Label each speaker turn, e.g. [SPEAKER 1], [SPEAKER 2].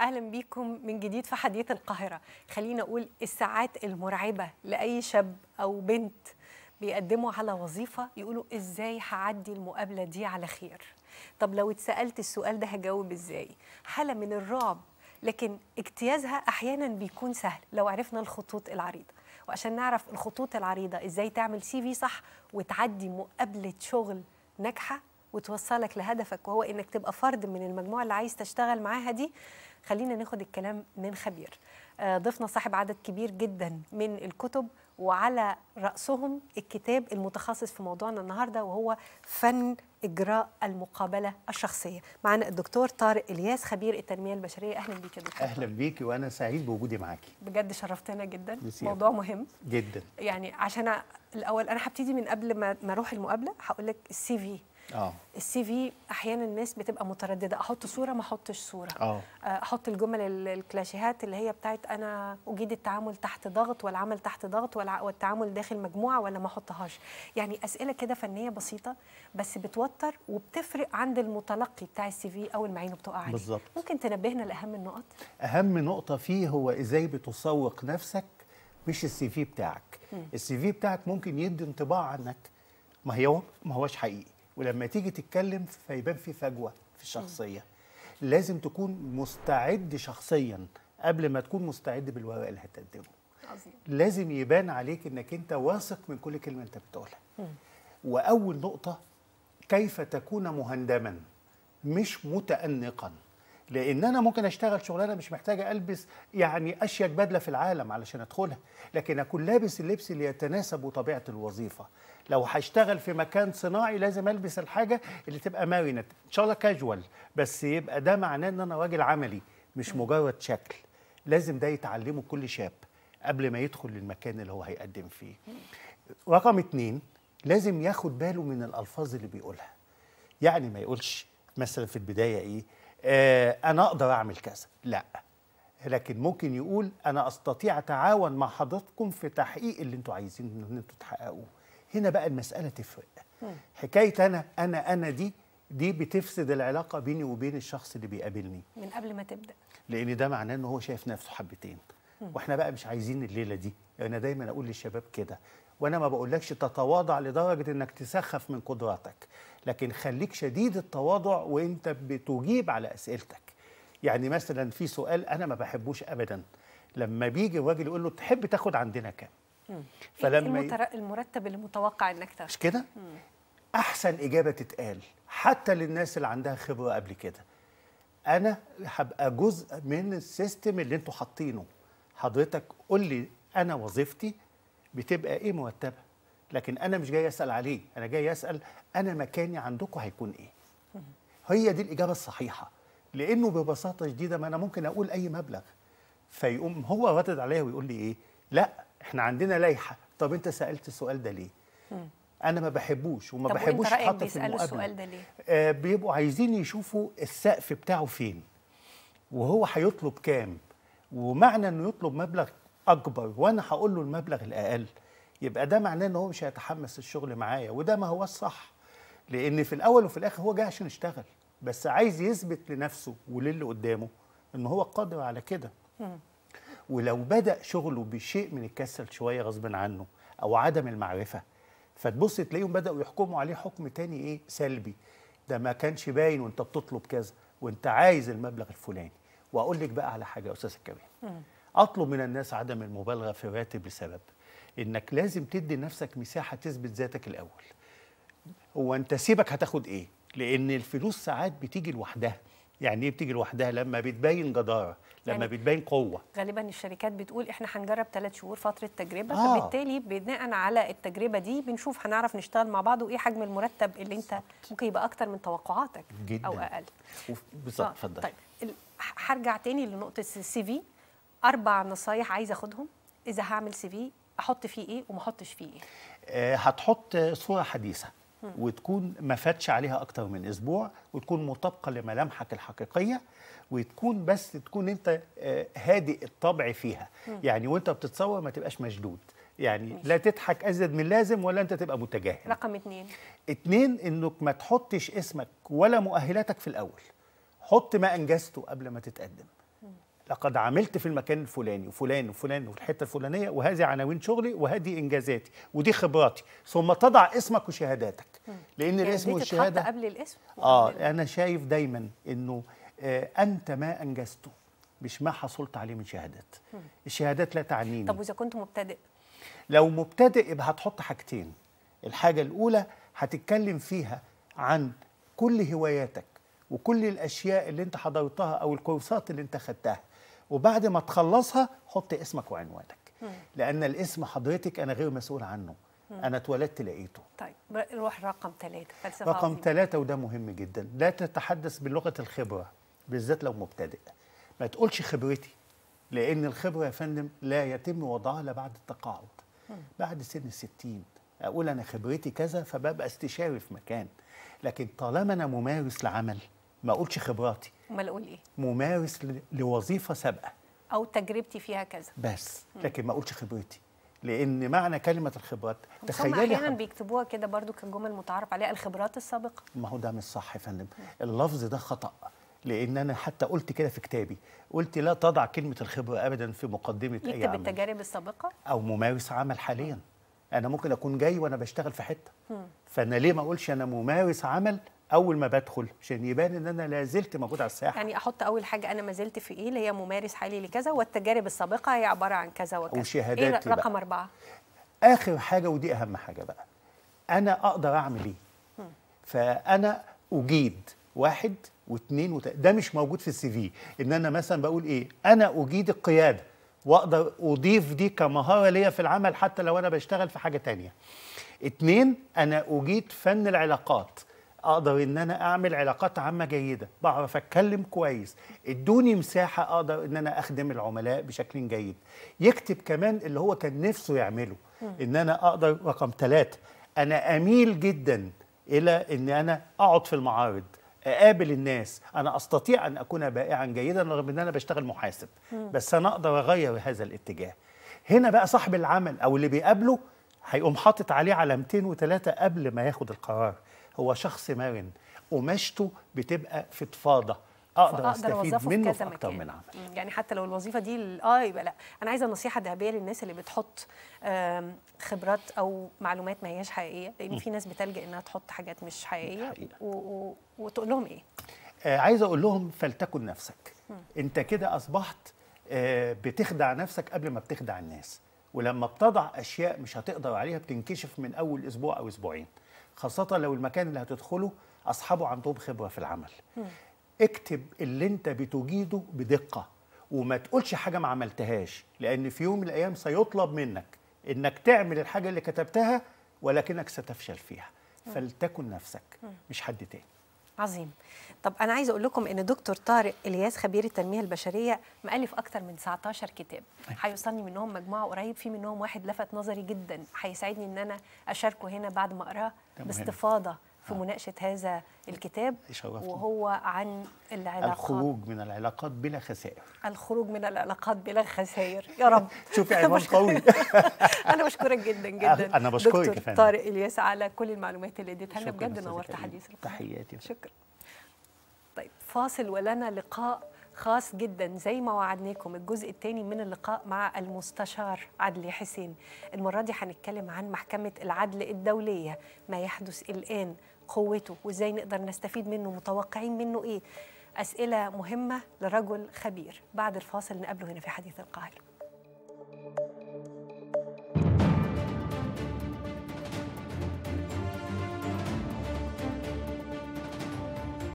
[SPEAKER 1] اهلا بيكم من جديد في حديث القاهره خلينا اقول الساعات المرعبه لاي شاب او بنت بيقدموا على وظيفه يقولوا ازاي هعدي المقابله دي على خير طب لو اتسالت السؤال ده هجاوب ازاي حاله من الرعب لكن اجتيازها احيانا بيكون سهل لو عرفنا الخطوط العريضه وعشان نعرف الخطوط العريضه ازاي تعمل سي في صح وتعدي مقابله شغل ناجحه وتوصلك لهدفك وهو انك تبقى فرد من المجموعه اللي عايز تشتغل معاها دي خلينا ناخد الكلام من خبير آه، ضفنا صاحب عدد كبير جدا من الكتب وعلى رأسهم الكتاب المتخصص في موضوعنا النهاردة وهو فن إجراء المقابلة الشخصية معنا الدكتور طارق إلياس خبير التنمية البشرية أهلا بيك يا دكتور
[SPEAKER 2] أهلا بيكي وأنا سعيد بوجودي معاكي
[SPEAKER 1] بجد شرفتنا جدا بسيارة. موضوع مهم جدا يعني عشان الأول أنا هبتدي من قبل ما أروح المقابلة هقول لك السي في اه السي في احيانا الناس بتبقى متردده احط صوره ما احطش صوره أوه. آه، احط الجمل الكلاشيهات اللي هي بتاعت انا اجيد التعامل تحت ضغط والعمل تحت ضغط والتعامل داخل مجموعه ولا ما احطهاش يعني اسئله كده فنيه بسيطه بس بتوتر وبتفرق عند المتلقي بتاع السي في اول ما عينه بتقع عليه بالظبط ممكن تنبهنا لاهم النقط
[SPEAKER 2] اهم نقطه فيه هو ازاي بتسوق نفسك مش السي في بتاعك السي في بتاعك ممكن يدي انطباع عنك ما هو ما هوش حقيقي ولما تيجي تتكلم فيبان في فجوه في الشخصيه لازم تكون مستعد شخصيا قبل ما تكون مستعد بالوباء اللي هتقدمه عظيم. لازم يبان عليك انك انت واثق من كل كلمه انت بتقولها واول نقطه كيف تكون مهندما مش متأنقا لان انا ممكن اشتغل شغلانه مش محتاجه البس يعني اشيك بدله في العالم علشان ادخلها لكن اكون لابس اللبس اللي يتناسب وطبيعه الوظيفه لو هشتغل في مكان صناعي لازم البس الحاجه اللي تبقى مرنه ان شاء الله كاجوال بس يبقى ده معناه ان انا راجل عملي مش مجرد شكل لازم ده يتعلمه كل شاب قبل ما يدخل للمكان اللي هو هيقدم فيه رقم اتنين لازم ياخد باله من الالفاظ اللي بيقولها يعني ما يقولش مثلا في البدايه ايه آه، انا اقدر اعمل كذا لا لكن ممكن يقول انا استطيع اتعاون مع حضراتكم في تحقيق اللي انتوا عايزين ان انتوا تحققوه هنا بقى المساله تفرق حكايه انا انا انا دي دي بتفسد العلاقه بيني وبين الشخص اللي بيقابلني
[SPEAKER 1] من قبل ما تبدا
[SPEAKER 2] لان ده معناه ان هو شايف نفسه حبتين واحنا بقى مش عايزين الليله دي انا دايما اقول للشباب كده وانا ما بقولكش تتواضع لدرجه انك تسخف من قدراتك لكن خليك شديد التواضع وانت بتجيب على اسئلتك يعني مثلا في سؤال انا ما بحبوش ابدا لما بيجي الراجل يقول له تحب تاخد عندنا كام
[SPEAKER 1] إيه فلما المتر... المرتب اللي متوقع انك تاخد مش كده
[SPEAKER 2] احسن اجابه تتقال حتى للناس اللي عندها خبره قبل كده انا هبقى جزء من السيستم اللي انتوا حاطينه حضرتك قول لي انا وظيفتي بتبقى ايه مرتبه لكن انا مش جاي اسال عليه انا جاي اسال انا مكاني عندكم هيكون ايه هي دي الاجابه الصحيحه لانه ببساطه شديده ما انا ممكن اقول اي مبلغ فيقوم هو ردد عليا ويقول لي ايه لا احنا عندنا لائحه طب انت سالت السؤال ده ليه انا ما بحبوش وما بحبوش حتى في المقابله السؤال ده ليه؟ آه بيبقوا عايزين يشوفوا السقف بتاعه فين وهو هيطلب كام ومعنى انه يطلب مبلغ اكبر وانا هقول له المبلغ الاقل يبقى ده معناه ان هو مش هيتحمس الشغل معايا وده ما هو الصح لان في الاول وفي الاخر هو جاي عشان يشتغل بس عايز يثبت لنفسه وللي قدامه ان هو قادر على كده ولو بدا شغله بشيء من الكسل شويه غصب عنه او عدم المعرفه فتبص تلاقيهم بداوا يحكموا عليه حكم تاني ايه سلبي ده ما كانش باين وانت بتطلب كذا وانت عايز المبلغ الفلاني واقول لك بقى على حاجه يا استاذ الكبير اطلب من الناس عدم المبالغه في الراتب لسبب انك لازم تدي لنفسك مساحه تثبت ذاتك الاول هو انت سيبك هتاخد ايه لان الفلوس ساعات بتيجي لوحدها يعني ايه بتيجي لوحدها لما بتبين جداره لما يعني بتبين قوه
[SPEAKER 1] غالبا الشركات بتقول احنا هنجرب ثلاث شهور فتره تجربه آه. فبالتالي بناء على التجربه دي بنشوف هنعرف نشتغل مع بعض وايه حجم المرتب اللي انت صبت. ممكن يبقى اكتر من توقعاتك جدا. او اقل
[SPEAKER 2] بالظبط آه، اتفضل آه.
[SPEAKER 1] طيب هرجع تاني لنقطه السي في اربع نصايح عايزه اخدهم اذا هعمل سي في احط فيه ايه وما احطش فيه ايه
[SPEAKER 2] آه، هتحط صوره حديثه وتكون ما فاتش عليها اكتر من اسبوع وتكون مطابقه لملامحك الحقيقيه وتكون بس تكون انت آه، هادئ الطبع فيها يعني وانت بتتصور ما تبقاش مشدود يعني لا تضحك ازيد من لازم ولا انت تبقى متجاهل رقم اتنين اتنين انك ما تحطش اسمك ولا مؤهلاتك في الاول حط ما انجزته قبل ما تتقدم لقد عملت في المكان الفلاني وفلان وفلان والحته الفلانيه وهذه عناوين شغلي وهذه انجازاتي ودي خبراتي ثم تضع اسمك وشهاداتك
[SPEAKER 1] لان يعني الاسم والشهاده قبل الاسم
[SPEAKER 2] اه يعني انا شايف دايما انه آه انت ما انجزته مش ما حصلت عليه من شهادات مم. الشهادات لا تعنيني طب
[SPEAKER 1] واذا كنت مبتدئ
[SPEAKER 2] لو مبتدئ يبقى هتحط حاجتين الحاجه الاولى هتتكلم فيها عن كل هواياتك وكل الاشياء اللي انت حضرتها او الكورسات اللي انت خدتها وبعد ما تخلصها حط اسمك وعنوانك لان الاسم حضرتك انا غير مسؤول عنه انا اتولدت لقيته
[SPEAKER 1] طيب نروح رقم ثلاثة رقم
[SPEAKER 2] ثلاثة وده مهم جدا لا تتحدث بلغة الخبرة بالذات لو مبتدئ ما تقولش خبرتي لان الخبرة يا فندم لا يتم وضعها الا بعد التقاعد بعد سن الستين اقول انا خبرتي كذا فببقى استشاري في مكان لكن طالما انا ممارس لعمل ما اقولش خبراتي امال اقول ايه ممارس لوظيفه سابقه
[SPEAKER 1] او تجربتي فيها كذا
[SPEAKER 2] بس لكن ما اقولش خبرتي لان معنى كلمه الخبرات تخيلي احيانا
[SPEAKER 1] بيكتبوها كده برضو كجمل متعارف عليها الخبرات السابقه
[SPEAKER 2] ما هو ده مش صح يا فندم اللفظ ده خطا لان انا حتى قلت كده في كتابي قلت لا تضع كلمه الخبره ابدا في مقدمه يكتب اي عمل التجارب السابقه او ممارس عمل حاليا انا ممكن اكون جاي وانا بشتغل في حته فانا ليه ما اقولش انا ممارس عمل اول ما بدخل عشان يبان ان انا لا زلت موجود على الساحه
[SPEAKER 1] يعني احط اول حاجه انا ما زلت في ايه اللي هي ممارس حالي لكذا والتجارب السابقه هي عباره عن كذا وكذا وشهادات إيه رقم بقى. اربعه
[SPEAKER 2] اخر حاجه ودي اهم حاجه بقى انا اقدر اعمل ايه فانا اجيد واحد واثنين وت... ده مش موجود في السي في ان انا مثلا بقول ايه انا اجيد القياده واقدر اضيف دي كمهاره ليا في العمل حتى لو انا بشتغل في حاجه تانية اتنين انا اجيد فن العلاقات اقدر ان انا اعمل علاقات عامه جيده بعرف اتكلم كويس ادوني مساحه اقدر ان انا اخدم العملاء بشكل جيد يكتب كمان اللي هو كان نفسه يعمله ان انا اقدر رقم ثلاثة انا اميل جدا الى ان انا اقعد في المعارض اقابل الناس انا استطيع ان اكون بائعا جيدا رغم ان انا بشتغل محاسب بس انا اقدر اغير هذا الاتجاه هنا بقى صاحب العمل او اللي بيقابله هيقوم حاطط عليه علامتين وثلاثه قبل ما ياخد القرار هو شخص مرن قماشته بتبقى في اتفاضه اقدر استفيد منه في, اكتر من عمل
[SPEAKER 1] يعني حتى لو الوظيفه دي اه يبقى لا انا عايزه نصيحه ذهبيه للناس اللي بتحط خبرات او معلومات ما هياش حقيقيه لان في ناس بتلجا انها تحط حاجات مش حقيقيه و... و... وتقول لهم ايه
[SPEAKER 2] آه عايز اقول لهم فلتكن نفسك م. انت كده اصبحت آه بتخدع نفسك قبل ما بتخدع الناس ولما بتضع اشياء مش هتقدر عليها بتنكشف من اول اسبوع او اسبوعين خاصة لو المكان اللي هتدخله أصحابه عندهم خبرة في العمل م. اكتب اللي أنت بتجيده بدقة وما تقولش حاجة ما عملتهاش لأن في يوم من الأيام سيطلب منك إنك تعمل الحاجة اللي كتبتها ولكنك ستفشل فيها فلتكن نفسك مش حد تاني
[SPEAKER 1] عظيم طب انا عايزه اقول لكم ان دكتور طارق الياس خبير التنميه البشريه مالف اكثر من 19 كتاب أيوة. هيوصلني منهم مجموعه قريب في منهم واحد لفت نظري جدا هيساعدني ان انا اشاركه هنا بعد ما اقراه باستفاضه في آه. مناقشه هذا الكتاب شغفتنا. وهو عن العلاقات الخروج
[SPEAKER 2] من العلاقات بلا خسائر
[SPEAKER 1] الخروج من العلاقات بلا خسائر يا رب شوفي عنوان قوي انا بشكرك جدا جدا انا بشكرك دكتور طارق الياس على كل المعلومات اللي اديتها لنا بجد نورت حديثك تحياتي شكرا طيب فاصل ولنا لقاء خاص جدا زي ما وعدناكم الجزء الثاني من اللقاء مع المستشار عدلي حسين المرة دي هنتكلم عن محكمة العدل الدولية ما يحدث الآن قوته وازاي نقدر نستفيد منه متوقعين منه ايه اسئله مهمه لرجل خبير بعد الفاصل نقابله هنا في حديث القاهره